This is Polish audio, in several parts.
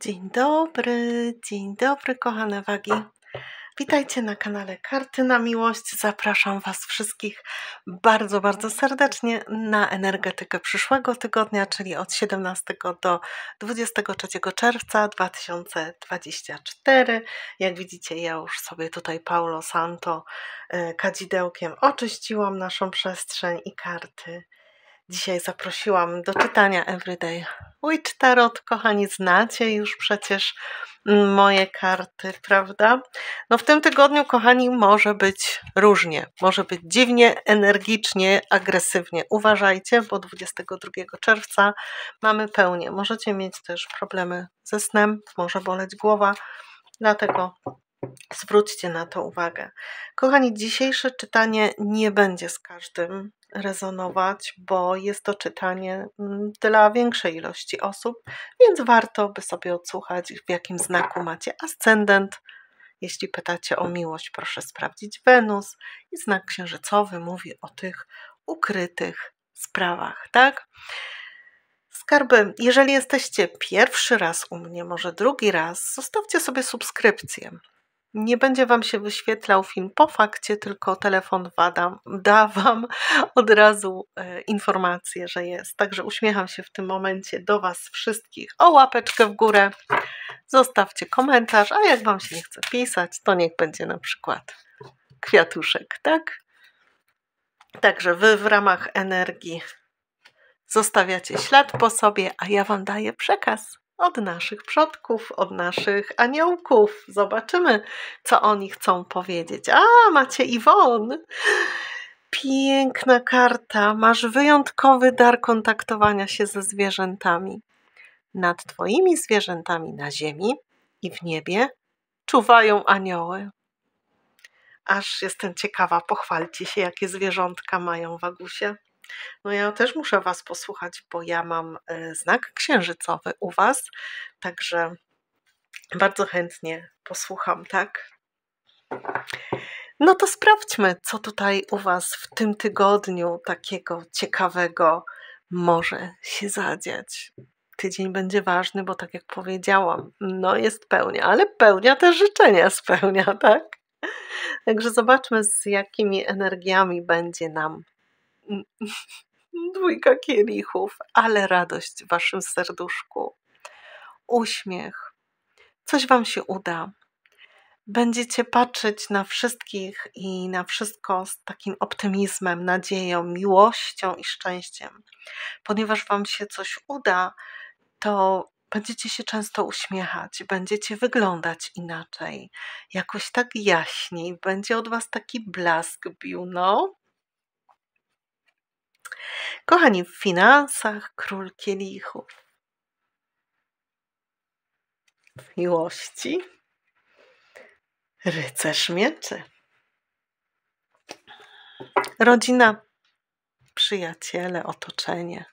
Dzień dobry, dzień dobry, kochane wagi. Witajcie na kanale Karty na Miłość. Zapraszam Was wszystkich bardzo, bardzo serdecznie na energetykę przyszłego tygodnia, czyli od 17 do 23 czerwca 2024. Jak widzicie, ja już sobie tutaj Paulo Santo e, kadzidełkiem oczyściłam naszą przestrzeń i karty Dzisiaj zaprosiłam do czytania Everyday Witch Tarot. Kochani, znacie już przecież mm, moje karty, prawda? No w tym tygodniu, kochani, może być różnie. Może być dziwnie, energicznie, agresywnie. Uważajcie, bo 22 czerwca mamy pełnię. Możecie mieć też problemy ze snem, może boleć głowa, dlatego zwróćcie na to uwagę. Kochani, dzisiejsze czytanie nie będzie z każdym rezonować, bo jest to czytanie mm, dla większej ilości osób, więc warto by sobie odsłuchać, w jakim znaku tak. macie ascendent. Jeśli pytacie o miłość, proszę sprawdzić Wenus i znak księżycowy mówi o tych ukrytych sprawach, tak? Skarby, jeżeli jesteście pierwszy raz u mnie, może drugi raz, zostawcie sobie subskrypcję nie będzie Wam się wyświetlał film po fakcie, tylko telefon wadam, da Wam od razu e, informację, że jest. Także uśmiecham się w tym momencie do Was wszystkich o łapeczkę w górę. Zostawcie komentarz, a jak Wam się nie chce pisać, to niech będzie na przykład kwiatuszek, tak? Także Wy w ramach energii zostawiacie ślad po sobie, a ja Wam daję przekaz od naszych przodków, od naszych aniołków. Zobaczymy, co oni chcą powiedzieć. A, macie Iwon! Piękna karta. Masz wyjątkowy dar kontaktowania się ze zwierzętami. Nad Twoimi zwierzętami na ziemi i w niebie czuwają anioły. Aż jestem ciekawa, pochwalcie się, jakie zwierzątka mają w Agusie. No ja też muszę Was posłuchać, bo ja mam e, znak księżycowy u Was, także bardzo chętnie posłucham, tak? No to sprawdźmy, co tutaj u Was w tym tygodniu takiego ciekawego może się zadziać. Tydzień będzie ważny, bo tak jak powiedziałam, no jest pełnia, ale pełnia też życzenia spełnia, tak? Także zobaczmy, z jakimi energiami będzie nam dwójka kielichów, ale radość w waszym serduszku, uśmiech. Coś wam się uda. Będziecie patrzeć na wszystkich i na wszystko z takim optymizmem, nadzieją, miłością i szczęściem. Ponieważ wam się coś uda, to będziecie się często uśmiechać, będziecie wyglądać inaczej, jakoś tak jaśniej, będzie od was taki blask bił, no. Kochani, w finansach król kielichów. W miłości rycerz mieczy. Rodzina, przyjaciele, otoczenie,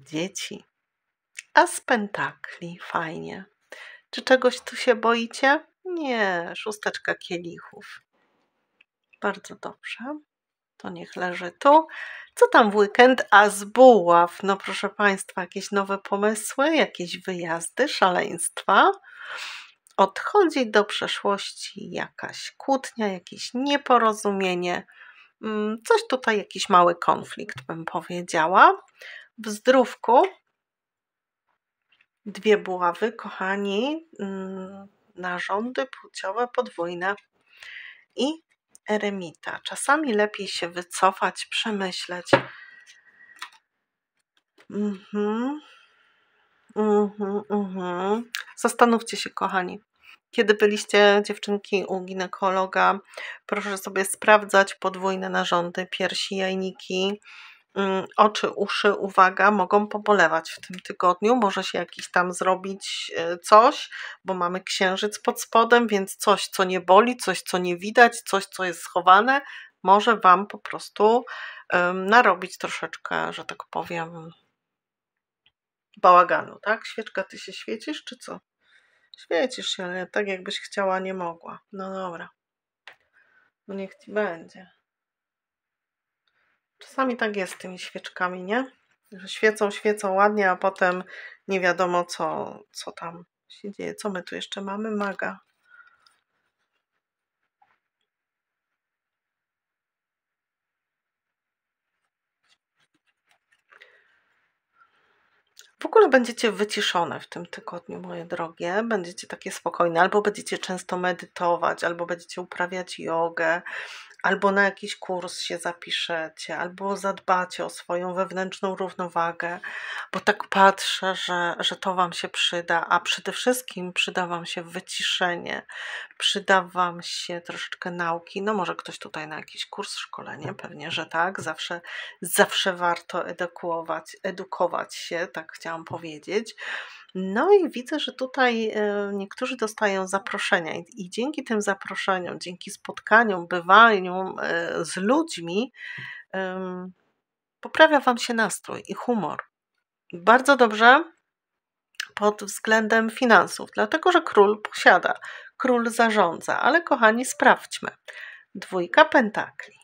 dzieci. A z pentakli fajnie. Czy czegoś tu się boicie? Nie, szósteczka kielichów. Bardzo dobrze to niech leży tu. Co tam w weekend? A z buław, no proszę Państwa, jakieś nowe pomysły, jakieś wyjazdy, szaleństwa. Odchodzi do przeszłości jakaś kłótnia, jakieś nieporozumienie, mm, coś tutaj, jakiś mały konflikt, bym powiedziała. W zdrówku dwie buławy, kochani, mm, narządy płciowe podwójne i eremita. Czasami lepiej się wycofać, przemyśleć. Mhm. Mhm, mhm. Zastanówcie się, kochani. Kiedy byliście dziewczynki u ginekologa, proszę sobie sprawdzać podwójne narządy, piersi, jajniki, Mm, oczy, uszy, uwaga, mogą pobolewać w tym tygodniu. Może się jakiś tam zrobić e, coś, bo mamy księżyc pod spodem, więc coś, co nie boli, coś, co nie widać, coś, co jest schowane, może Wam po prostu narobić troszeczkę, że tak powiem, bałaganu, tak? Świeczka, Ty się świecisz, czy co? Świecisz się, ale tak jakbyś chciała, nie mogła. No dobra. No niech Ci będzie. Czasami tak jest z tymi świeczkami, nie? Że świecą, świecą ładnie, a potem nie wiadomo, co, co tam się dzieje. Co my tu jeszcze mamy? Maga. W ogóle będziecie wyciszone w tym tygodniu, moje drogie. Będziecie takie spokojne, albo będziecie często medytować, albo będziecie uprawiać jogę, albo na jakiś kurs się zapiszecie, albo zadbacie o swoją wewnętrzną równowagę, bo tak patrzę, że, że to Wam się przyda, a przede wszystkim przyda Wam się wyciszenie, przyda Wam się troszeczkę nauki. No, może ktoś tutaj na jakiś kurs, szkolenie, pewnie, że tak, zawsze, zawsze warto edukować, edukować się, tak chciałam powiedzieć. No i widzę, że tutaj e, niektórzy dostają zaproszenia i dzięki tym zaproszeniom, dzięki spotkaniom, bywaniu e, z ludźmi poprawia Wam się nastrój i humor. Bardzo dobrze pod względem finansów, dlatego że król posiada, król zarządza, ale kochani, sprawdźmy. Dwójka pentakli.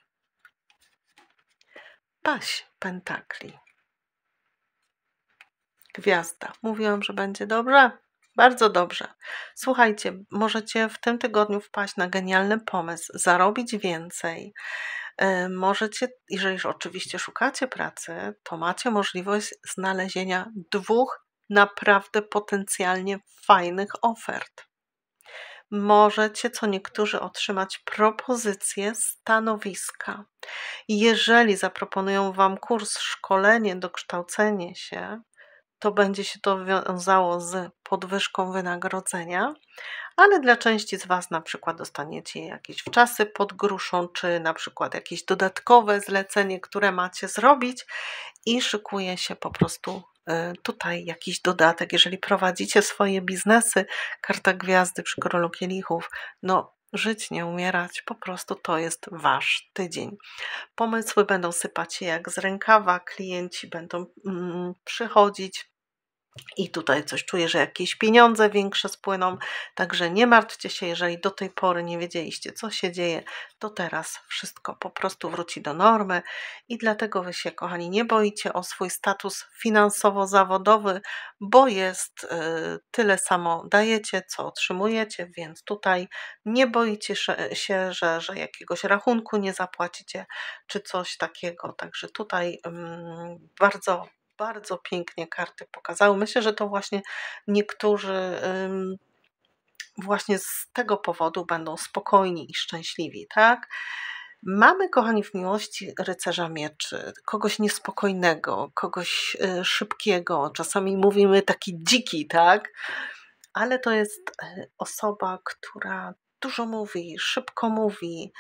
Paś pentakli. Gwiazda. Mówiłam, że będzie dobrze. Bardzo dobrze. Słuchajcie, możecie w tym tygodniu wpaść na genialny pomysł, zarobić więcej. E, możecie, jeżeli oczywiście szukacie pracy, to macie możliwość znalezienia dwóch naprawdę potencjalnie fajnych ofert. Możecie, co niektórzy, otrzymać propozycje stanowiska. Jeżeli zaproponują Wam kurs, szkolenie, dokształcenie się, to będzie się to wiązało z podwyżką wynagrodzenia, ale dla części z Was na przykład dostaniecie jakieś wczasy pod gruszą, czy na przykład jakieś dodatkowe zlecenie, które macie zrobić i szykuje się po prostu y, tutaj jakiś dodatek. Jeżeli prowadzicie swoje biznesy, karta gwiazdy przy królu kielichów, no żyć, nie umierać. Po prostu to jest wasz tydzień. Pomysły będą sypać się jak z rękawa, klienci będą mm, przychodzić. I tutaj coś czuję, że jakieś pieniądze większe spłyną, także nie martwcie się, jeżeli do tej pory nie wiedzieliście, co się dzieje, to teraz wszystko po prostu wróci do normy i dlatego wy się, kochani, nie boicie o swój status finansowo-zawodowy, bo jest y, tyle samo dajecie, co otrzymujecie, więc tutaj nie boicie się, że, że jakiegoś rachunku nie zapłacicie czy coś takiego. Także tutaj y, bardzo bardzo pięknie karty pokazały. Myślę, że to właśnie niektórzy właśnie z tego powodu będą spokojni i szczęśliwi, tak? Mamy, kochani, w miłości rycerza mieczy, kogoś niespokojnego, kogoś y, szybkiego, czasami mówimy taki dziki, tak? Ale to jest y, osoba, która dużo mówi, szybko mówi,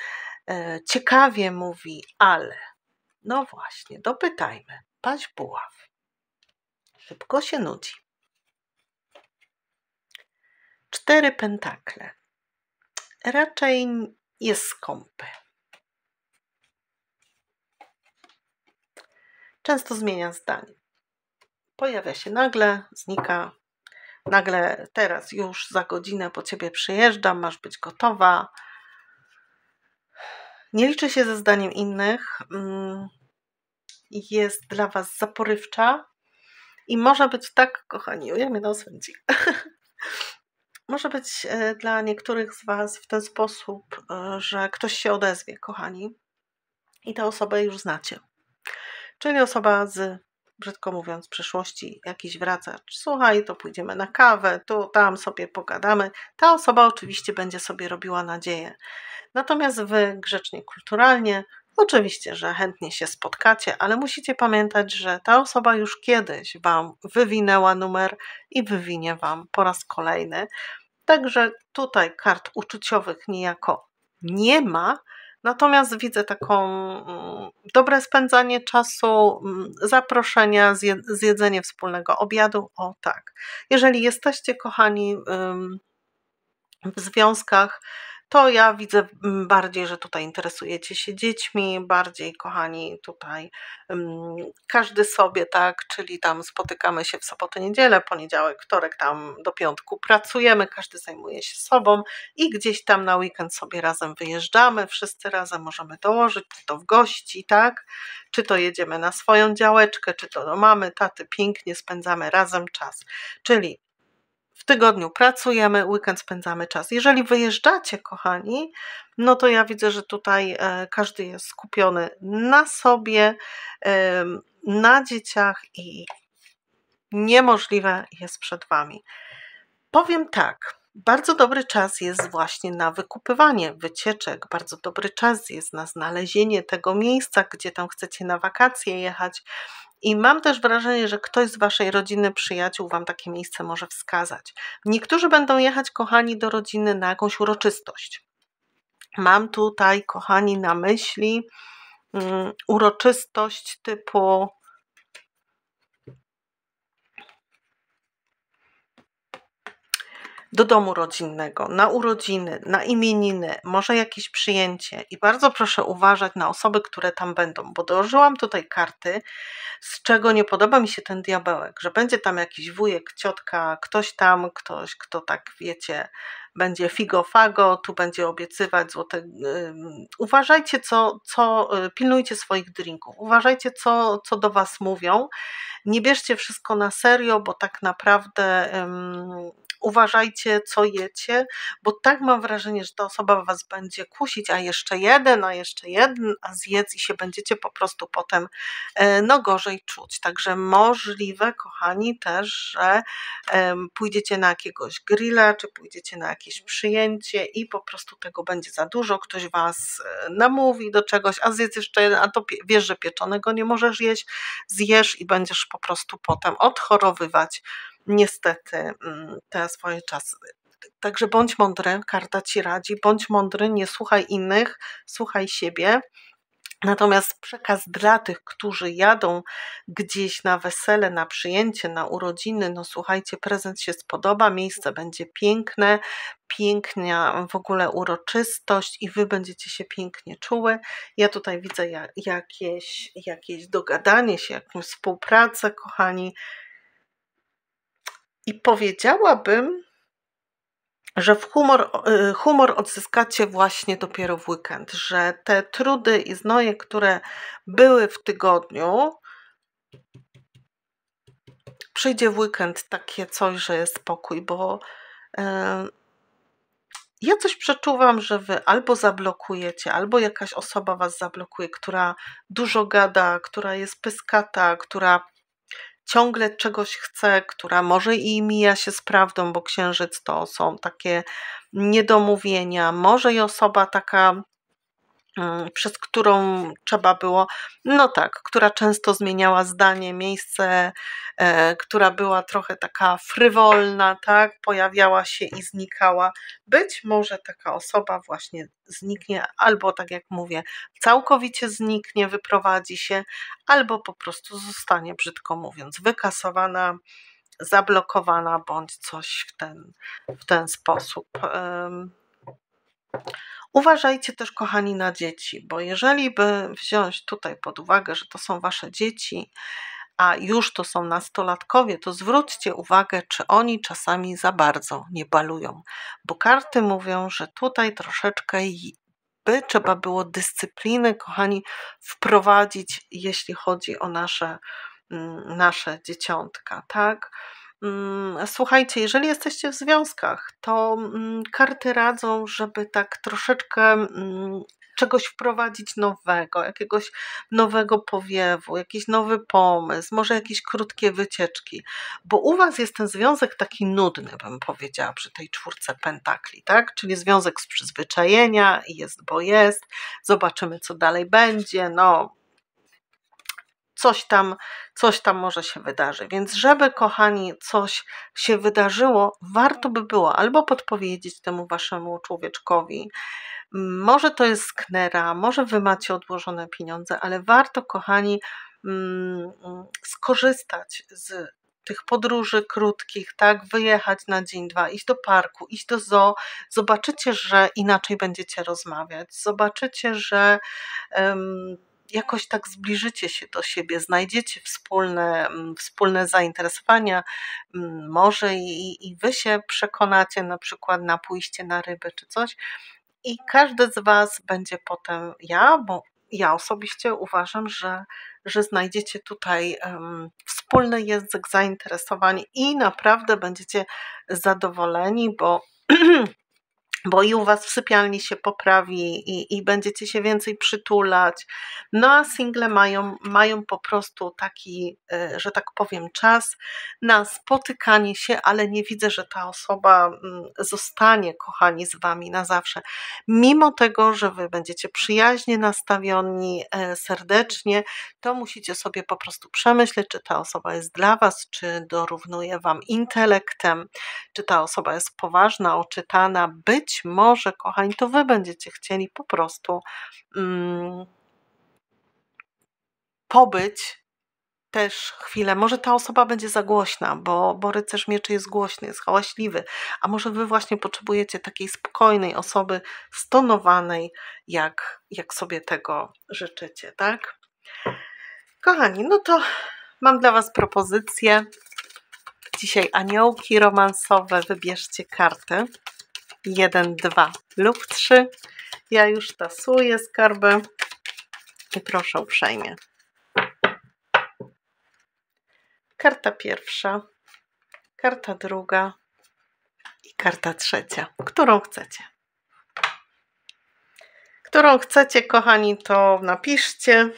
y, ciekawie mówi, ale no właśnie, dopytajmy. Paź buław. Szybko się nudzi. Cztery pentakle. Raczej jest skąpy. Często zmienia zdanie. Pojawia się nagle, znika. Nagle, teraz, już za godzinę po ciebie przyjeżdżam, masz być gotowa. Nie liczy się ze zdaniem innych. Mm, jest dla was zaporywcza, i może być tak, kochani, ja mnie osądzi. może być e, dla niektórych z Was w ten sposób, e, że ktoś się odezwie, kochani, i tę osobę już znacie. Czyli osoba z, brzydko mówiąc, przeszłości jakiś wraca, słuchaj, to pójdziemy na kawę, tu, tam sobie pogadamy. Ta osoba oczywiście będzie sobie robiła nadzieję. Natomiast Wy grzecznie, kulturalnie Oczywiście, że chętnie się spotkacie, ale musicie pamiętać, że ta osoba już kiedyś Wam wywinęła numer i wywinie Wam po raz kolejny. Także tutaj kart uczuciowych niejako nie ma, natomiast widzę taką mm, dobre spędzanie czasu, mm, zaproszenia, zjedzenie wspólnego obiadu. O tak. Jeżeli jesteście, kochani, w związkach, to ja widzę bardziej, że tutaj interesujecie się dziećmi, bardziej kochani tutaj mm, każdy sobie, tak, czyli tam spotykamy się w sobotę, niedzielę, poniedziałek, wtorek, tam do piątku pracujemy, każdy zajmuje się sobą i gdzieś tam na weekend sobie razem wyjeżdżamy, wszyscy razem możemy dołożyć, czy to w gości, tak, czy to jedziemy na swoją działeczkę, czy to do mamy, taty, pięknie spędzamy razem czas, czyli w tygodniu pracujemy, weekend spędzamy czas. Jeżeli wyjeżdżacie, kochani, no to ja widzę, że tutaj e, każdy jest skupiony na sobie, na dzieciach i niemożliwe jest przed Wami. Powiem tak, bardzo dobry czas jest właśnie na wykupywanie wycieczek, bardzo dobry czas jest na znalezienie tego miejsca, gdzie tam chcecie na wakacje jechać, i mam też wrażenie, że ktoś z waszej rodziny, przyjaciół wam takie miejsce może wskazać. Niektórzy będą jechać, kochani, do rodziny na jakąś uroczystość. Mam tutaj, kochani, na myśli um, uroczystość typu do domu rodzinnego, na urodziny, na imieniny, może jakieś przyjęcie i bardzo proszę uważać na osoby, które tam będą, bo dołożyłam tutaj karty, z czego nie podoba mi się ten diabełek, że będzie tam jakiś wujek, ciotka, ktoś tam, ktoś, kto tak wiecie, będzie figo-fago, tu będzie obiecywać złote. Uważajcie, co, co y, pilnujcie swoich drinków, uważajcie, co, co do Was mówią. Nie bierzcie wszystko na serio, bo tak naprawdę uważajcie, co jecie, bo tak mam wrażenie, że ta osoba was będzie kusić, a jeszcze jeden, a jeszcze jeden, a zjedz i się będziecie po prostu potem e, no gorzej czuć. Także możliwe, kochani, też, że pójdziecie na jakiegoś grilla, czy pójdziecie na jakieś przyjęcie i po prostu tego będzie za dużo, ktoś was e, namówi do czegoś, a zjedz jeszcze jeden, a to wiesz, że pieczonego nie możesz jeść, zjesz i będziesz po prostu potem odchorowywać niestety mm, te swoje czasy. Także bądź mądry, karta ci radzi, bądź mądry, nie słuchaj innych, słuchaj siebie. Natomiast przekaz dla tych, którzy jadą gdzieś na wesele, na przyjęcie, na urodziny, no słuchajcie, prezent się spodoba, miejsce będzie piękne, piękna w ogóle uroczystość i wy będziecie się pięknie czuły. Ja tutaj widzę jakieś, jakieś dogadanie się, jakąś współpracę, kochani. I powiedziałabym, że w humor, y, humor odzyskacie właśnie dopiero w weekend, że te trudy i znoje, które były w tygodniu, przyjdzie w weekend takie coś, że jest spokój, bo yy, ja coś przeczuwam, że wy albo zablokujecie, albo jakaś osoba was zablokuje, która dużo gada, która jest pyskata, która ciągle czegoś chce, która może i mija się z prawdą, bo księżyc to są takie niedomówienia, może i osoba taka Mm, przez którą trzeba było, no tak, która często zmieniała zdanie, miejsce, e, która była trochę taka frywolna, tak, pojawiała się i znikała. Być może taka osoba właśnie zniknie, albo tak jak mówię, całkowicie zniknie, wyprowadzi się, albo po prostu zostanie, brzydko mówiąc, wykasowana, zablokowana, bądź coś w ten, w ten sposób. Uważajcie też, kochani, na dzieci, bo jeżeli by wziąć tutaj pod uwagę, że to są wasze dzieci, a już to są nastolatkowie, to zwróćcie uwagę, czy oni czasami za bardzo nie balują, bo karty mówią, że tutaj troszeczkę by trzeba było dyscypliny, kochani, wprowadzić, jeśli chodzi o nasze, mm, nasze dzieciątka, tak? Mm, słuchajcie, jeżeli jesteście w związkach, to mm, karty radzą, żeby tak troszeczkę mm, czegoś wprowadzić nowego, jakiegoś nowego powiewu, jakiś nowy pomysł, może jakieś krótkie wycieczki, bo u Was jest ten związek taki nudny, bym powiedziała, przy tej czwórce pentakli, tak? Czyli związek z przyzwyczajenia, jest bo jest, zobaczymy co dalej będzie, no coś tam, coś tam może się wydarzy. Więc żeby, kochani, coś się wydarzyło, warto by było albo podpowiedzieć temu waszemu człowieczkowi, może to jest sknera, może wy macie odłożone pieniądze, ale warto, kochani, mm, skorzystać z tych podróży krótkich, tak, wyjechać na dzień, dwa, iść do parku, iść do zoo, zobaczycie, że inaczej będziecie rozmawiać, zobaczycie, że um, jakoś tak zbliżycie się do siebie, znajdziecie wspólne, mm, wspólne zainteresowania, mm, może i, i wy się przekonacie na przykład na pójście na ryby czy coś. I każdy z Was będzie potem ja, bo ja osobiście uważam, że, że znajdziecie tutaj um, wspólny język zainteresowań i naprawdę będziecie zadowoleni, bo bo i u Was w sypialni się poprawi i, i będziecie się więcej przytulać. No a single mają, mają po prostu taki, e, że tak powiem, czas na spotykanie się, ale nie widzę, że ta osoba mm, zostanie, kochani, z Wami na zawsze. Mimo tego, że Wy będziecie przyjaźnie nastawieni, e, serdecznie, to musicie sobie po prostu przemyśleć, czy ta osoba jest dla Was, czy dorównuje Wam intelektem, czy ta osoba jest poważna, oczytana, być być może, kochani, to Wy będziecie chcieli po prostu mm, pobyć też chwilę. Może ta osoba będzie za głośna, bo, bo rycerz mieczy jest głośny, jest hałaśliwy, a może Wy właśnie potrzebujecie takiej spokojnej osoby, stonowanej, jak, jak sobie tego życzycie, tak? Kochani, no to mam dla Was propozycję. Dzisiaj aniołki romansowe, wybierzcie kartę. 1, 2 lub 3. Ja już tasuję skarby i proszę uprzejmie. Karta pierwsza, karta druga i karta trzecia, którą chcecie. Którą chcecie, kochani, to napiszcie.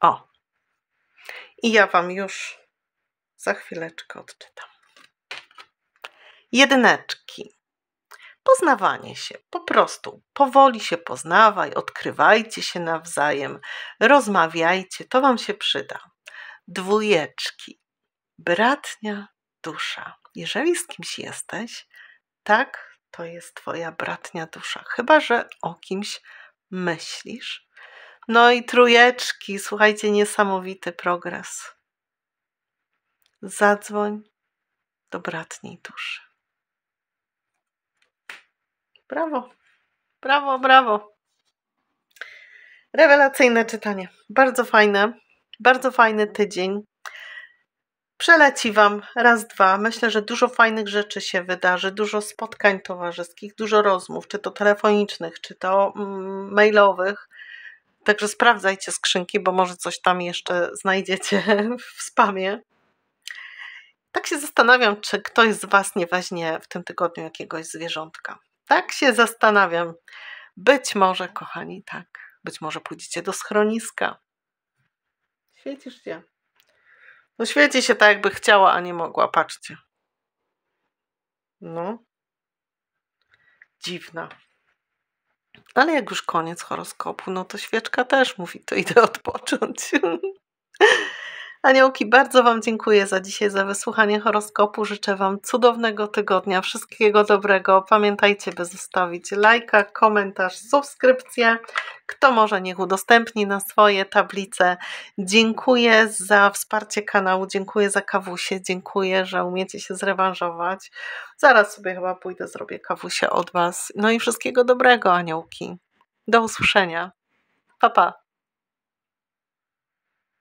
O, i ja Wam już za chwileczkę odczytam. Jedyneczki. Poznawanie się, po prostu powoli się poznawaj, odkrywajcie się nawzajem, rozmawiajcie, to Wam się przyda. Dwójeczki. Bratnia dusza. Jeżeli z kimś jesteś, tak, to jest Twoja bratnia dusza, chyba że o kimś myślisz. No i trójeczki, słuchajcie, niesamowity progres. Zadzwoń do bratniej duszy. Brawo, brawo, brawo. Rewelacyjne czytanie. Bardzo fajne, bardzo fajny tydzień. Przeleci Wam raz, dwa. Myślę, że dużo fajnych rzeczy się wydarzy, dużo spotkań towarzyskich, dużo rozmów, czy to telefonicznych, czy to mm, mailowych. Także sprawdzajcie skrzynki, bo może coś tam jeszcze znajdziecie w spamie. Tak się zastanawiam, czy ktoś z Was nie weźmie w tym tygodniu jakiegoś zwierzątka. Tak się zastanawiam. Być może, kochani, tak. Być może pójdziecie do schroniska. Świecisz się. No świeci się tak, jakby chciała, a nie mogła. Patrzcie. No. Dziwna. Ale jak już koniec horoskopu, no to świeczka też mówi, to idę odpocząć. Aniołki, bardzo Wam dziękuję za dzisiaj, za wysłuchanie horoskopu. Życzę Wam cudownego tygodnia, wszystkiego dobrego. Pamiętajcie, by zostawić lajka, komentarz, subskrypcję. Kto może, niech udostępni na swoje tablice. Dziękuję za wsparcie kanału, dziękuję za kawusie, dziękuję, że umiecie się zrewanżować. Zaraz sobie chyba pójdę, zrobię kawusie od Was. No i wszystkiego dobrego, aniołki. Do usłyszenia. Pa, pa.